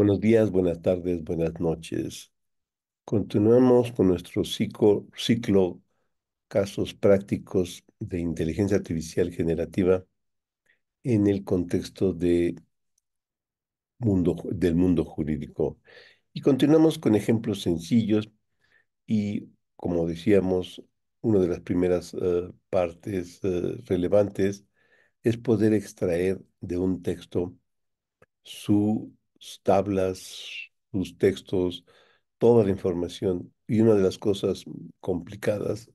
Buenos días, buenas tardes, buenas noches. Continuamos con nuestro ciclo, Casos prácticos de inteligencia artificial generativa en el contexto mundo, del mundo jurídico. Y continuamos con ejemplos sencillos y, como decíamos, una de las primeras eh, partes eh, relevantes es poder extraer de un texto su tablas, sus textos, toda la información. Y una de las cosas complicadas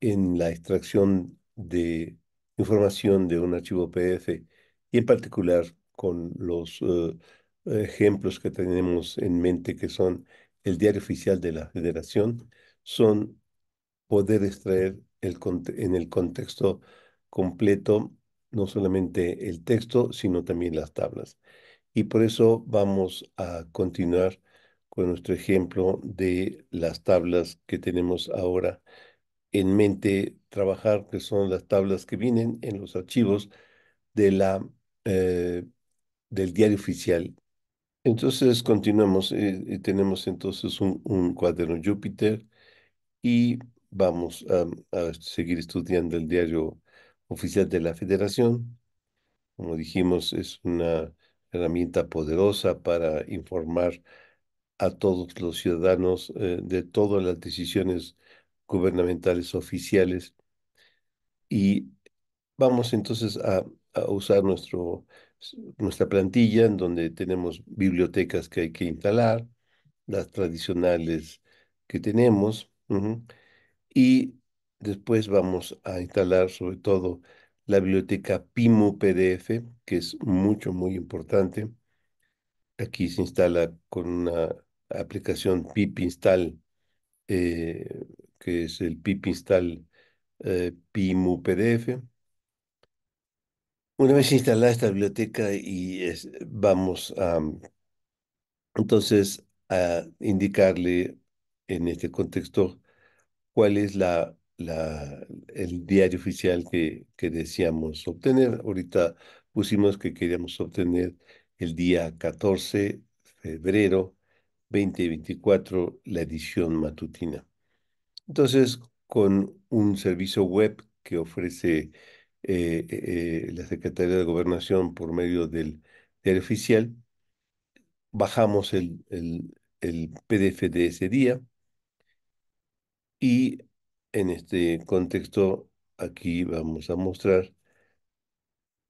en la extracción de información de un archivo PDF y en particular con los eh, ejemplos que tenemos en mente que son el diario oficial de la federación, son poder extraer el, en el contexto completo no solamente el texto, sino también las tablas. Y por eso vamos a continuar con nuestro ejemplo de las tablas que tenemos ahora en mente trabajar, que son las tablas que vienen en los archivos de la, eh, del diario oficial. Entonces continuamos, eh, tenemos entonces un, cuaderno Júpiter y vamos a seguir estudiando el diario oficial de la federación. Como dijimos, es una herramienta poderosa para informar a todos los ciudadanos eh, de todas las decisiones gubernamentales oficiales. Y vamos entonces a, usar nuestro, nuestra plantilla en donde tenemos bibliotecas que hay que instalar, las tradicionales que tenemos, y después vamos a instalar sobre todo la biblioteca PIMU PDF, que es mucho, muy importante. Aquí se instala con una aplicación pip install, eh, que es el pip install eh, PIMU PDF. Una vez instalada esta biblioteca y vamos a, entonces, a indicarle en este contexto cuál es la la, el diario oficial que, que deseamos obtener. Ahorita pusimos que queríamos obtener el día 14 de febrero 2024 la edición matutina. Entonces, con un servicio web que ofrece eh, eh, la Secretaría de Gobernación por medio del diario oficial, bajamos el, el PDF de ese día y en este contexto, aquí vamos a mostrar,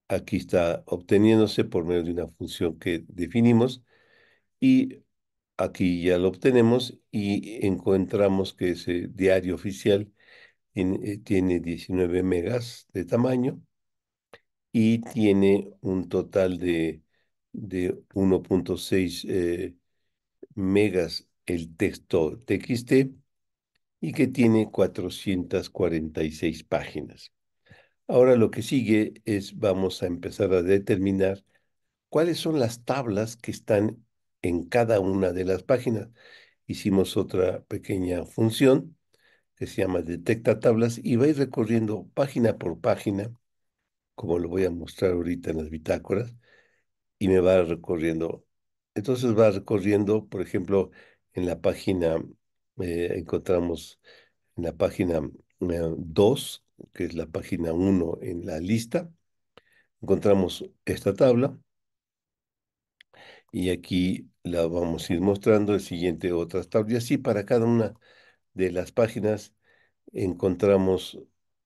aquí está obteniéndose por medio de una función que definimos y aquí ya lo obtenemos y encontramos que ese diario oficial tiene 19 eh, megas de tamaño y tiene un total de, 1.6 eh, megas el texto TXT y que tiene 446 páginas. Ahora lo que sigue es vamos a empezar a determinar cuáles son las tablas que están en cada una de las páginas. Hicimos otra pequeña función que se llama detecta tablas y vais recorriendo página por página, como lo voy a mostrar ahorita en las bitácoras, y me va recorriendo. Entonces va recorriendo, por ejemplo, en la página eh, encontramos en la página 2, eh, que es la página 1 en la lista, encontramos esta tabla y aquí la vamos a ir mostrando, el siguiente otras tablas. Y así para cada una de las páginas encontramos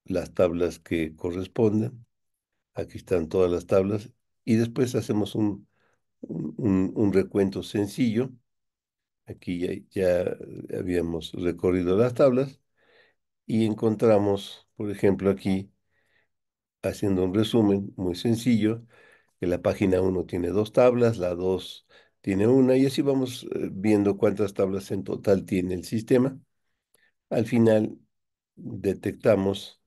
las tablas que corresponden. Aquí están todas las tablas y después hacemos un, un recuento sencillo Aquí ya, habíamos recorrido las tablas y encontramos, por ejemplo, aquí, haciendo un resumen muy sencillo, que la página 1 tiene dos tablas, la 2 tiene una, y así vamos eh, viendo cuántas tablas en total tiene el sistema. Al final detectamos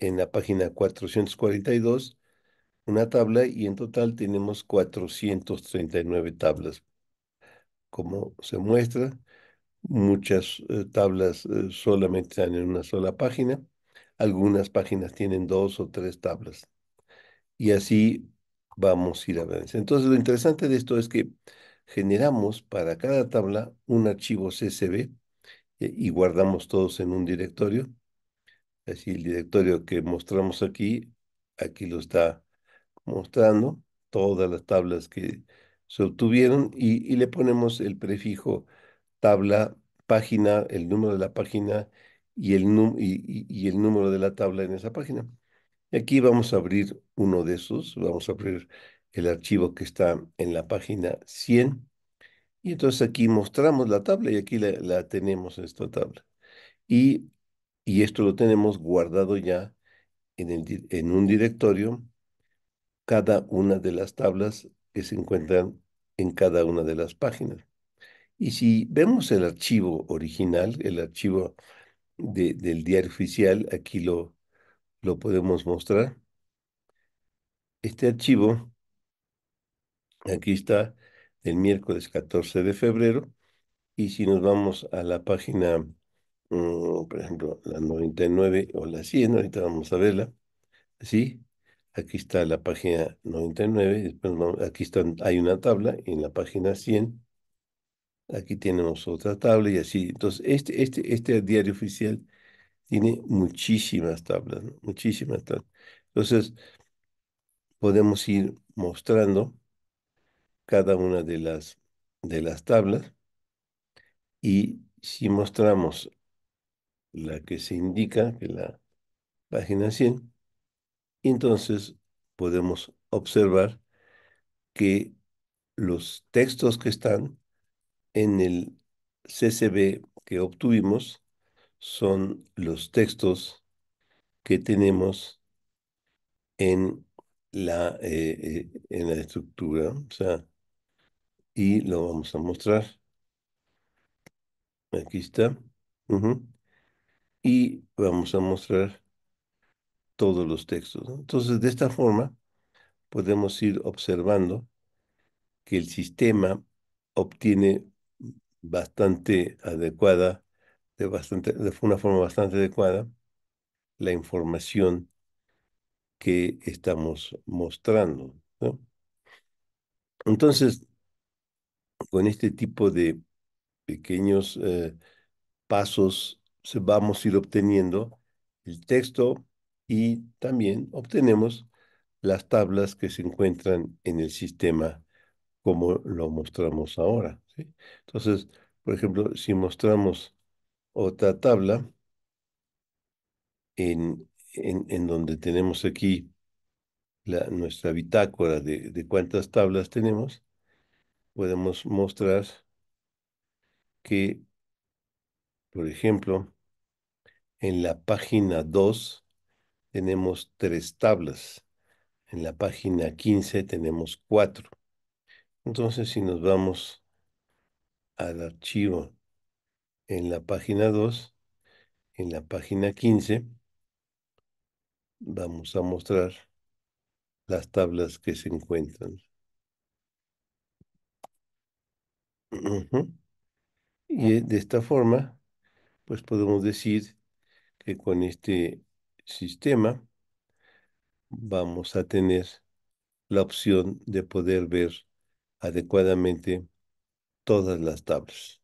en la página 442 una tabla y en total tenemos 439 tablas como se muestra. Muchas eh, tablas eh, solamente están en una sola página. Algunas páginas tienen dos o tres tablas. Y así vamos a ir avanzando. Entonces, lo interesante de esto es que generamos para cada tabla un archivo CSV eh, y guardamos todos en un directorio. Así el directorio que mostramos aquí, aquí lo está mostrando, todas las tablas que se obtuvieron y, le ponemos el prefijo tabla, página, el número de la página y el, y el número de la tabla en esa página. Y aquí vamos a abrir uno de esos, vamos a abrir el archivo que está en la página 100. Y entonces aquí mostramos la tabla y aquí la, tenemos esta tabla. Y, esto lo tenemos guardado ya en, el, en un directorio, cada una de las tablas que se encuentran en cada una de las páginas. Y si vemos el archivo original, el archivo del diario oficial, aquí lo, lo podemos mostrar. Este archivo, aquí está el miércoles 14 de febrero, y si nos vamos a la página, mm, por ejemplo, la 99 o la 100, ahorita vamos a verla, ¿sí? Aquí está la página 99, aquí están, hay una tabla en la página 100. Aquí tenemos otra tabla y así. Entonces, este, este, este diario oficial tiene muchísimas tablas, muchísimas tablas. Entonces, podemos ir mostrando cada una de las, de las tablas y si mostramos la que se indica, que la página 100, entonces podemos observar que los textos que están en el CCB que obtuvimos son los textos que tenemos en la, eh, eh, en la estructura. y lo vamos a mostrar. Aquí está. Y vamos a mostrar todos los textos. Entonces, de esta forma, podemos ir observando que el sistema obtiene bastante adecuada, de, bastante, de una forma bastante adecuada, la información que estamos mostrando. Entonces, con este tipo de pequeños eh, pasos vamos a ir obteniendo el texto y también obtenemos las tablas que se encuentran en el sistema como lo mostramos ahora. Entonces, por ejemplo, si mostramos otra tabla en, donde tenemos aquí nuestra bitácora de, de cuántas tablas tenemos, podemos mostrar que, por ejemplo, en la página 2 tenemos tres tablas. En la página 15 tenemos cuatro. Entonces, si nos vamos al archivo en la página 2, en la página 15, vamos a mostrar las tablas que se encuentran. Y de esta forma, pues podemos decir que con este sistema, vamos a tener la opción de poder ver adecuadamente todas las tablas.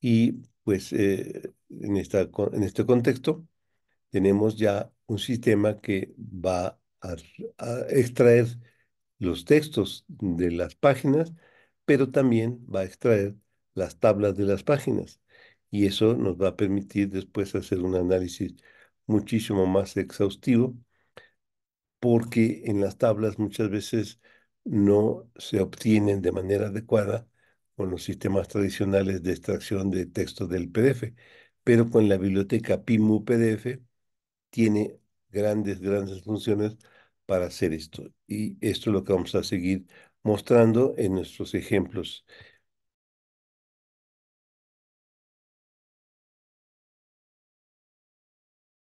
Y pues eh, en, esta, en este contexto tenemos ya un sistema que va a extraer los textos de las páginas, pero también va a extraer las tablas de las páginas. Y eso nos va a permitir después hacer un análisis muchísimo más exhaustivo, porque en las tablas muchas veces no se obtienen de manera adecuada con los sistemas tradicionales de extracción de texto del PDF, pero con la biblioteca PIMU PDF tiene grandes, grandes funciones para hacer esto. Y esto es lo que vamos a seguir mostrando en nuestros ejemplos